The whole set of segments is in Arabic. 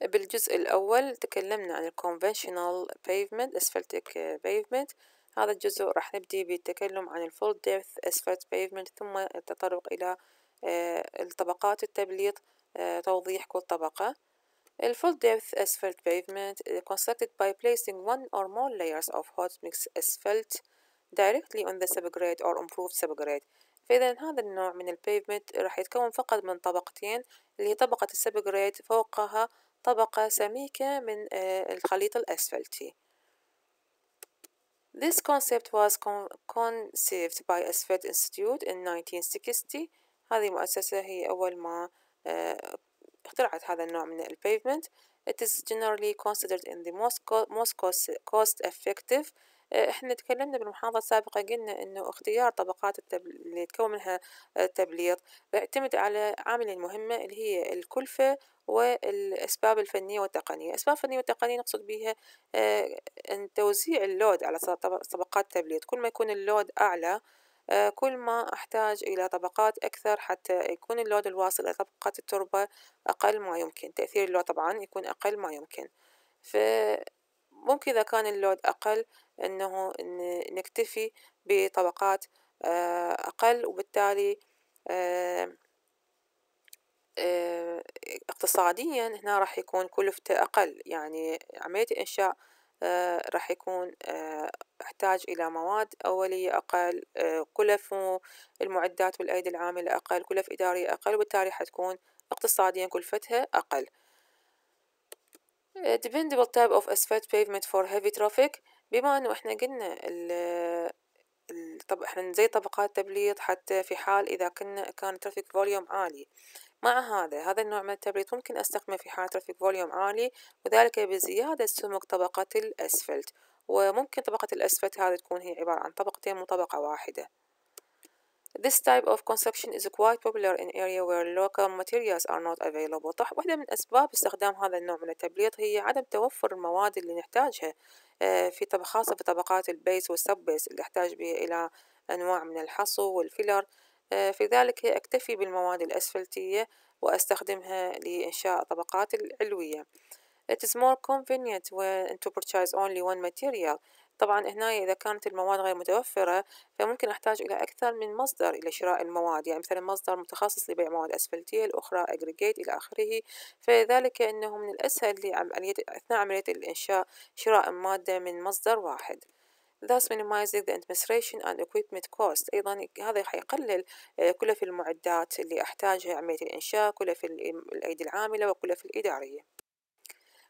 بالجزء الأول تكلمنا عن conventional pavement asphaltic pavement هذا الجزء راح نبدي بالتكلم عن full depth اسفلت pavement ثم التطرق إلى الطبقات التبليط توضيح كل طبقة full depth اسفلت pavement constructed by placing one or more layers of hot mix asphalt directly on the subgrade or improved subgrade فإذا هذا النوع من البيفمنت راح يتكون فقط من طبقتين اللي هي طبقة السبجريد فوقها طبقة سميكة من الخليط الأسفلتي This concept was conceived by Asphalt Institute in 1960 هذه المؤسسة هي أول ما اخترعت هذا النوع من البيفمنت It is generally considered in the most, most cost effective احنا تكلمنا بالمحاضرة السابقة قلنا انه اختيار طبقات التب... اللي يتكون منها آه، التبليط بيعتمد على عامل مهمة اللي هي الكلفة والأسباب الفنية والتقنية الأسباب الفنية والتقنية نقصد بها آه، توزيع اللود على طبقات التبليط كل ما يكون اللود أعلى آه، كل ما أحتاج إلى طبقات أكثر حتى يكون اللود الواصل إلى طبقات التربة أقل ما يمكن تأثير اللود طبعا يكون أقل ما يمكن فممكن إذا كان اللود أقل أنه نكتفي بطبقات آه، أقل وبالتالي آه، آه، اقتصاديا هنا راح يكون كلفته أقل يعني عملية الإنشاء راح يكون احتاج إلى مواد أولية أقل كلف المعدات والأيدي العاملة أقل كلف إدارية أقل وبالتالي حتكون اقتصاديا كلفتها أقل dependable type of asphalt pavement for heavy traffic بما انه احنا قلنا ال طب احنا زي طبقات تبليط حتى في حال اذا كنا كان ترافيك فوليوم عالي مع هذا هذا النوع من التبليط ممكن استخدمه في حال ترافيك فوليوم عالي وذلك بزيادة سمك طبقة الأسفلت وممكن طبقة الأسفلت هذه تكون هي عبارة عن طبقتين مو طبقة واحدة This type of conception is quite popular in area where local materials are not available. طح واحدة من أسباب استخدام هذا النوع من التبليط هي عدم توفر المواد اللي نحتاجها آه، في طبق خاصة في طبقات البيس والسب بيس اللي يحتاج إلى أنواع من الحصو والفيلر آه، في ذلك أكتفي بالمواد الأسفلتية وأستخدمها لإنشاء طبقات العلوية. It is more convenient when to purchase only one material طبعا هنا إذا كانت المواد غير متوفرة فممكن أحتاج إلى أكثر من مصدر إلى شراء المواد يعني مثلا مصدر متخصص لبيع مواد أسفلتية الأخرى أجريجيت إلى آخره فذلك أنه من الأسهل لعملية أثناء عملية الإنشاء شراء مادة من مصدر واحد thus minimizing the administration and equipment cost أيضا هذا حيقلل آه، كلف المعدات اللي أحتاجها عملية الإنشاء كلف الأيدي العاملة وكلف الإدارية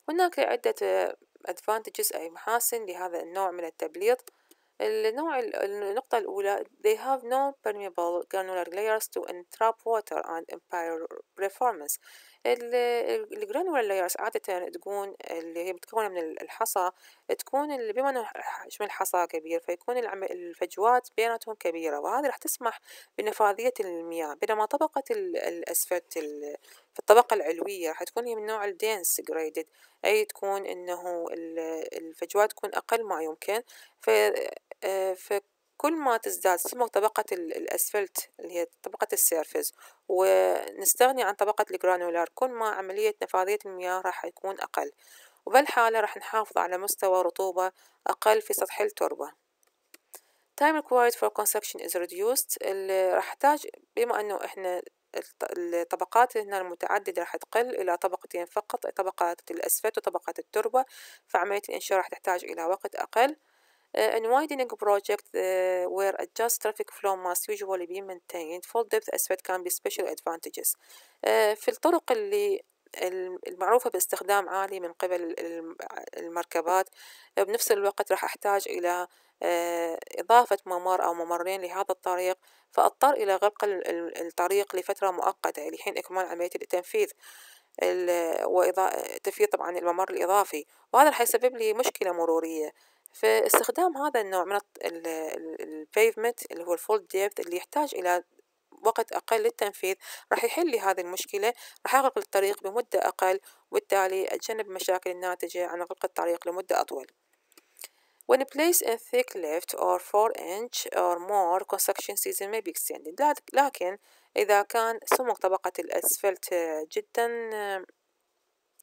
هناك عدة آه، advantages أي محاسن لهذا النوع من التبليط النوع النقطة الأولى they have no permeable granular layers to entrap water and impair performance الجرانولايرز عادة تكون اللي هي بتكون من الحصى تكون اللي بما انه حجم الحصى كبير فيكون الفجوات بيناتهم كبيرة وهذا راح تسمح بنفاذية المياه بينما طبقة الاسفلت في الطبقة العلوية راح تكون هي من نوع الدينس جريدد أي تكون إنه الفجوات تكون أقل ما يمكن ف آه، كل ما تزداد سمك طبقة الأسفلت اللي هي طبقة السيرفز ونستغني عن طبقة الجرانولار كل ما عملية نفاذية المياه راح يكون أقل وبالحالة راح نحافظ على مستوى رطوبة أقل في سطح التربة time required for construction is reduced اللي راح تحتاج بما انه احنا الطبقات هنا المتعددة راح تقل إلى طبقتين فقط طبقة الأسفلت وطبقة التربة فعملية الإنشاء راح تحتاج إلى وقت أقل Uh, آه، in widening project uh, where adjust traffic flow must usually be maintained full depth asset can be special advantages uh, في الطرق اللي المعروفة باستخدام عالي من قبل المركبات بنفس الوقت راح أحتاج إلى إضافة ممر أو ممرين لهذا الطريق فأضطر إلى غلق الطريق لفترة مؤقتة يعني لحين إكمال عملية التنفيذ تنفيذ طبعا الممر الإضافي وهذا راح يسبب لي مشكلة مرورية فاستخدام هذا النوع من البيفمنت اللي هو الفول ديبث اللي يحتاج إلى وقت أقل للتنفيذ راح يحل لي هذه المشكلة راح أغلق الطريق بمدة أقل وبالتالي أتجنب مشاكل الناتجة عن غلق الطريق لمدة أطول When placed in thick lift or 4 inch or more construction season may be extended لكن إذا كان سمك طبقة الأسفلت جدا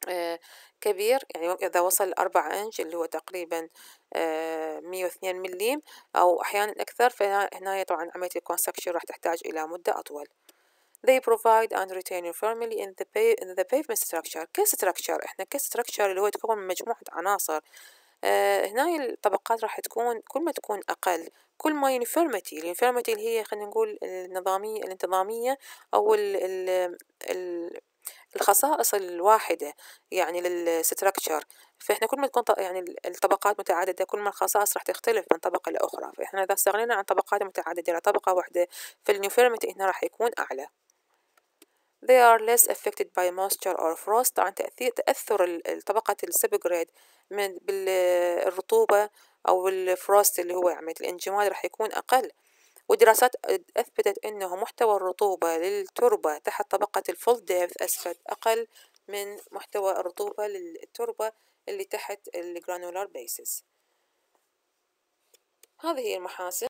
آه، كبير يعني إذا وصل 4 إنش اللي هو تقريبا آه، مية وثنين مليم أو أحيانا أكثر فهنا طبعا عملية الكونستكشن راح تحتاج إلى مدة أطول they provide and retain uniformly in the, pay, in the pavement structure كستركشر احنا كستركشر اللي هو يتكون من مجموعة عناصر آه هنا الطبقات راح تكون كل ما تكون أقل كل ما يونيفورميتي اليونيفورميتي اللي هي خلينا نقول النظامية الانتظامية أو ال ال الخصائص الواحدة يعني للستركتشر فإحنا كل ما تكون يعني الطبقات متعددة كل ما الخصائص راح تختلف من طبقة لأخرى فإحنا إذا استغنينا عن طبقات متعددة إلى طبقة واحدة فالنيوفيرمتي هنا راح يكون أعلى they are less affected by moisture or frost طبعا تأثير تأثر طبقة السب جريد من بالرطوبة أو الفروست اللي هو عمليه يعني الانجماد راح يكون أقل ودراسات أثبتت أنه محتوى الرطوبة للتربة تحت طبقة الفول ديفث أسفل أقل من محتوى الرطوبة للتربة اللي تحت الجرانولار بيسز هذه هي المحاسن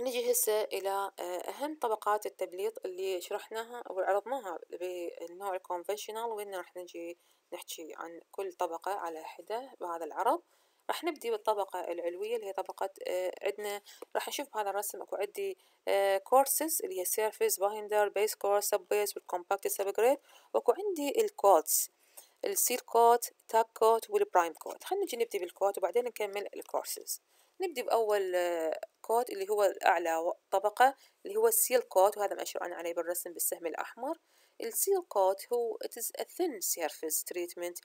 نجي هسه إلى آه، أهم طبقات التبليط اللي شرحناها أو عرضناها بالنوع الكونفشنال وين راح نجي نحكي عن كل طبقة على حدة بهذا العرض راح نبدي بالطبقة العلوية اللي هي طبقة آه، عندنا راح نشوف بهذا الرسم اكو عندي كورسز آه، اللي هي سيرفيس بايندر بيس كورس سب بيس والكومباكت سب جريد واكو عندي الكودز السير كوت تاك كوت والبرايم كوت خلينا نجي نبدي بالكوت وبعدين نكمل الكورسز نبدي بأول آه، كوت اللي هو الأعلى طبقة اللي هو السيل كوت وهذا مأشور أنا عليه بالرسم بالسهم الأحمر السيل كوت هو it is a thin surface treatment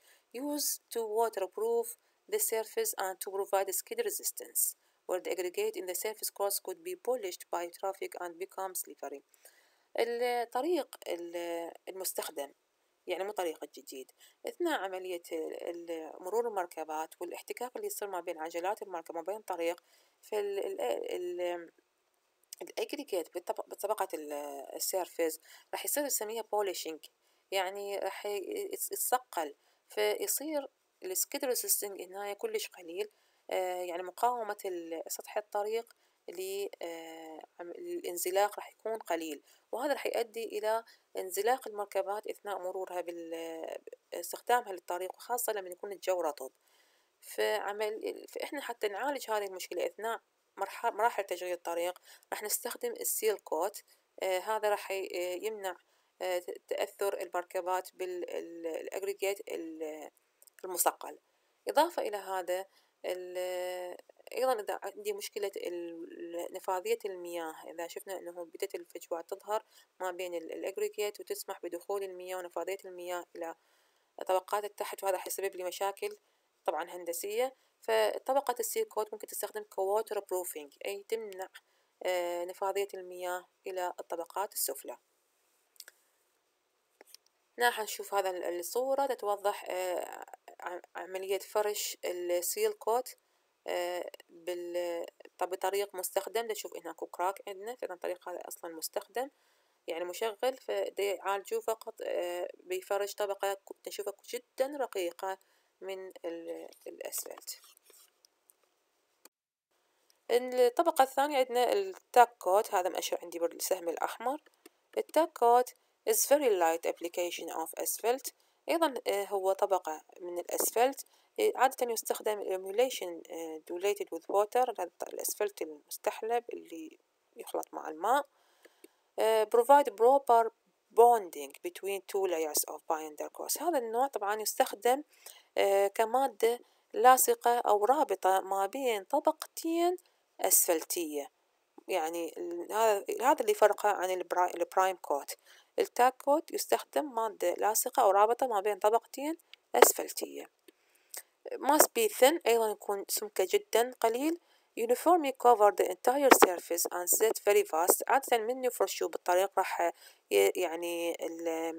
used to waterproof the surface and to provide skid resistance where the aggregate in the surface course could be polished by traffic and become slippery الطريق المستخدم يعني مو طريق جديد أثناء عملية مرور المركبات والاحتكاك اللي يصير ما بين عجلات المركبة وما بين الطريق الاجريكيت بطبقة السيرفيز راح يصير نسميها بوليشنج يعني راح يتصقل فيصير السكيد ريزيستنج هنا كلش قليل آه، يعني مقاومة سطح الطريق آه، للانزلاق راح يكون قليل وهذا راح يؤدي إلى انزلاق المركبات أثناء مرورها باستخدامها للطريق وخاصة لما يكون الجو رطب فعمل فإحنا حتى نعالج هذه المشكلة أثناء مراحل تشغيل الطريق راح نستخدم السيل كوت آه هذا راح يمنع آه تأثر المركبات بالأجريجيت المصقل إضافة إلى هذا أيضا إذا عندي مشكلة نفاذية المياه إذا شفنا أنه بدت الفجوات تظهر ما بين الأجريجيت وتسمح بدخول المياه ونفاذية المياه إلى طبقات التحت وهذا حيسبب لي مشاكل طبعا هندسية فطبقة السي كوت ممكن تستخدم كووتر بروفينج أي تمنع آه، نفاذية المياه إلى الطبقات السفلى هنا حنشوف هذا الصورة تتوضح آه، عملية فرش السيل كوت آه، بال بطريق مستخدم لنشوف هنا اكو كراك عندنا فإذا الطريق هذا أصلا مستخدم يعني مشغل فدي يعالجوه فقط آه، بيفرج طبقة نشوفها جدا رقيقة من الأسفلت الطبقة الثانية عندنا التاكوت هذا مأشر عندي بالسهم الأحمر التاكوت is very light application of asphalt أيضا آه، هو طبقة من الأسفلت عادة يستخدم emulation diluted آه، with water الأسفلت المستحلب اللي يخلط مع الماء آه، provide proper bonding between two layers of binder course هذا النوع طبعا يستخدم آه، كمادة لاصقة أو رابطة ما بين طبقتين أسفلتية يعني هذا هذا اللي فرقه عن البرايم كوت التاك كوت يستخدم مادة لاصقة أو رابطة ما بين طبقتين أسفلتية must be thin أيضا يكون سمكه جدا قليل uniformly cover the entire surface and set very fast عادة مني فرشوا بالطريق راح يعني ال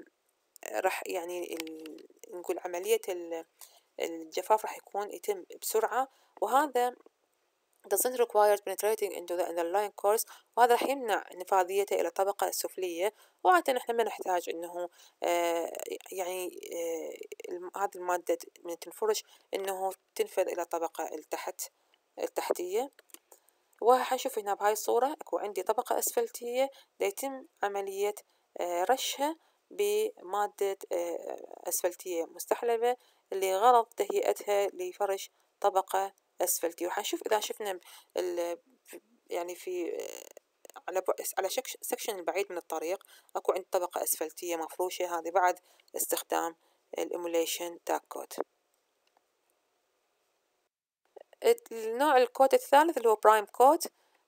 راح يعني ال نقول عملية الجفاف راح يكون يتم بسرعة وهذا doesn't require penetrating into the underlying cores وهذا راح يمنع نفاذيته إلى الطبقة السفلية وعادة احنا ما نحتاج انه آه، يعني آه، هذه المادة من تنفرش انه تنفذ إلى الطبقة التحت التحتية وحنشوف هنا بهاي الصورة اكو عندي طبقة أسفلتية يتم عملية آه، رشها بمادة أسفلتية مستحلبة لغرض تهيئتها لفرش طبقة أسفلتي وحنشوف إذا شفنا ال يعني في آه، على على سكشن البعيد من الطريق أكو عند طبقة أسفلتية مفروشة هذه بعد استخدام الإيموليشن تاك كوت النوع الكود الثالث اللي هو برايم كود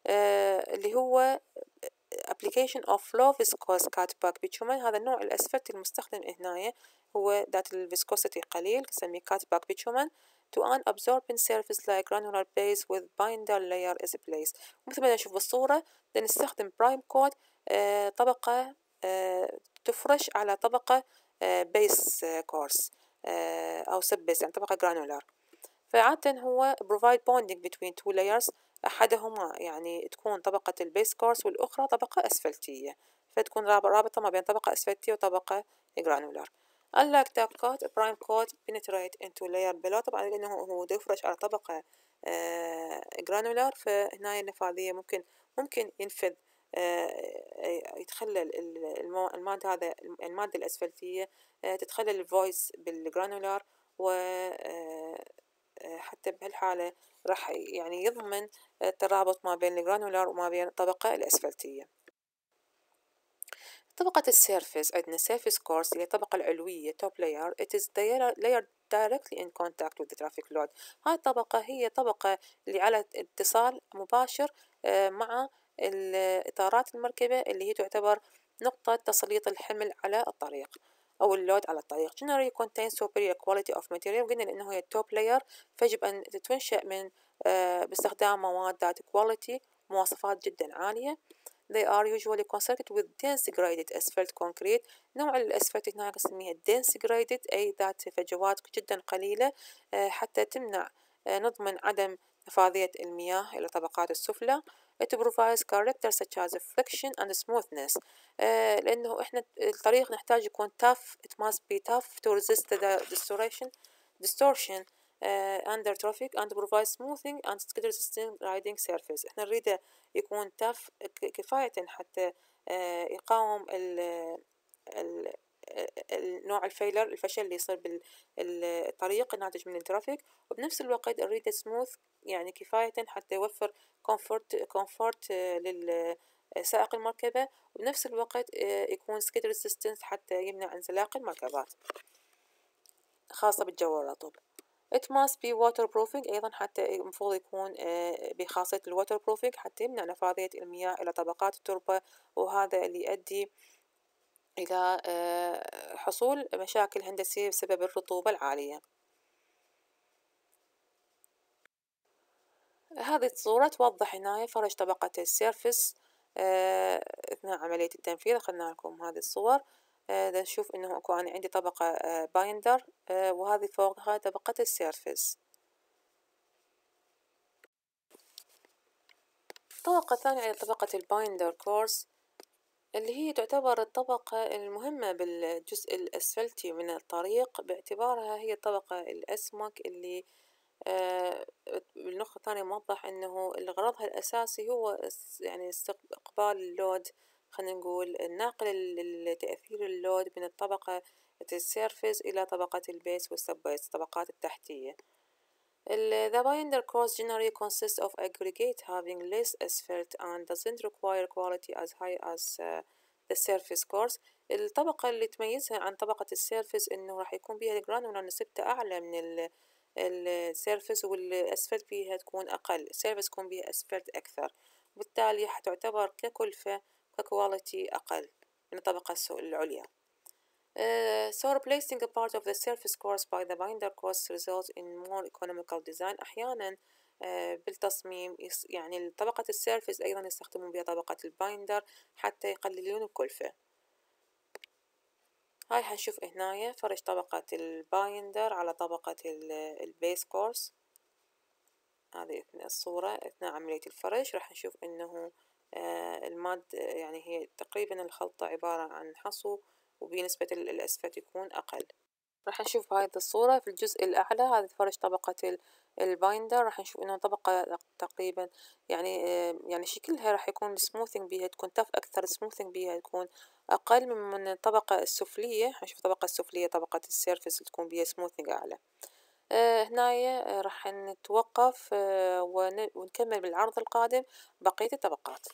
آه، اللي هو آه، application of low كات باك bitumen هذا النوع الأسفلت المستخدم هنايا هو ذات الفيسكوسيتي قليل نسميه باك bitumen to an absorbing surface like granular base with binder layer is placed مثل ما نشوف بالصورة نستخدم برايم كود طبقة آه، تفرش على طبقة بيس آه، كورس آه، أو سب بيس يعني طبقة جرانولار فعادة هو provide bonding between two layers أحدهما يعني تكون طبقة البيس كورس والأخرى طبقة أسفلتية فتكون رابطة ما بين طبقة أسفلتية وطبقة جرانولار unlike تاب cut prime coat penetrate into layer below طبعا لأنه هو يفرش على طبقة جرانولار آه، فهنا يعني النفاذية ممكن ممكن ينفذ آه، آه، يتخلل المادة هذا المادة الأسفلتية تتخلل الفويس بالجرانولار و حتى بهالحالة راح يعني يضمن الترابط ما بين الجرانولار وما بين الطبقة الأسفلتية طبقة السيرفيس عندنا surface course اللي الطبقة العلوية top layer it is the layer directly in contact with the traffic load هاي الطبقة هي طبقة اللي على اتصال مباشر آه، مع الإطارات المركبة اللي هي تعتبر نقطة تسليط الحمل على الطريق أو اللود على الطريق generally contains superior quality of material قلنا لأنه هي توب لاير فيجب أن تنشأ من آه، باستخدام مواد ذات quality مواصفات جدا عالية they are usually constructed with dense graded asphalt concrete نوع الأسفلت هنا نسميها dense graded أي ذات فجوات جدا قليلة حتى تمنع نضمن عدم فاضية المياه إلى الطبقات السفلى it provides character such as friction and smoothness لأنه إحنا الطريق نحتاج يكون tough it must be tough to resist the distortion distortion آه، under traffic and provide smoothing and skid سيستم riding surface احنا نريده يكون تاف كفاية حتى آه، يقاوم ال النوع الفيلر الفشل اللي يصير بالطريق الناتج من الترافيك وبنفس الوقت نريده سموث يعني كفاية حتى يوفر كومفورت كومفورت للسائق المركبة وبنفس الوقت آه، يكون سكيد ريزيستنس حتى يمنع انزلاق المركبات خاصة بالجو طول it must be waterproofing أيضا حتى المفروض يكون آه، بخاصية الwaterproofing حتى يمنع نفاذية المياه إلى طبقات التربة وهذا اللي يؤدي إلى آه، حصول مشاكل هندسية بسبب الرطوبة العالية هذه الصورة توضح هنا فرش طبقة السيرفس آه، أثناء عملية التنفيذ أخذنا لكم هذه الصور آه نشوف انه اكو انا عندي طبقة بايندر آه، آه، وهذه فوقها طبقة السيرفس الطبقة الثانية هي طبقة البايندر كورس اللي هي تعتبر الطبقة المهمة بالجزء الأسفلتي من الطريق باعتبارها هي الطبقة الأسمك اللي بالنقطة آه، الثانية موضح أنه الغرضها الأساسي هو يعني استقبال اللود خلينا نقول الناقل التأثير اللود من الطبقة السيرفيس إلى طبقة البيس والسبيس الطبقات التحتية The binder course generally consists of aggregate having less asphalt and doesn't require quality as high as uh, the surface course الطبقة اللي تميزها عن طبقة السيرفيس إنه راح يكون بيها الجرانولار نسبته أعلى من السيرفيس والأسفلت بيها تكون أقل السيرفيس يكون بيها أسفلت أكثر وبالتالي حتعتبر ككلفة ككواليتي أقل من الطبقة العليا. Uh, so replacing a part of the surface course by the binder course results in more economical design أحيانا uh, بالتصميم يعني طبقة السيرفس أيضا يستخدمون بها طبقة البايندر حتى يقللون الكلفة هاي حنشوف هنايا فرش طبقة البايندر على طبقة البيس كورس هذه الصورة أثناء عملية الفرش راح نشوف أنه آه، المادة يعني هي تقريبا الخلطة عبارة عن حصو وبنسبة الأسفل يكون أقل راح نشوف بهاي الصورة في الجزء الأعلى هذا فرش طبقة البايندر راح نشوف إنه طبقة تقريبا يعني آه، يعني شكلها راح يكون سموثنج بيها تكون تف أكثر سموثنج بيها تكون أقل من الطبقة السفلية راح نشوف الطبقة السفلية طبقة السيرفس تكون بيها سموثنج أعلى آه، هنايا آه، راح نتوقف آه، ونكمل بالعرض القادم بقية الطبقات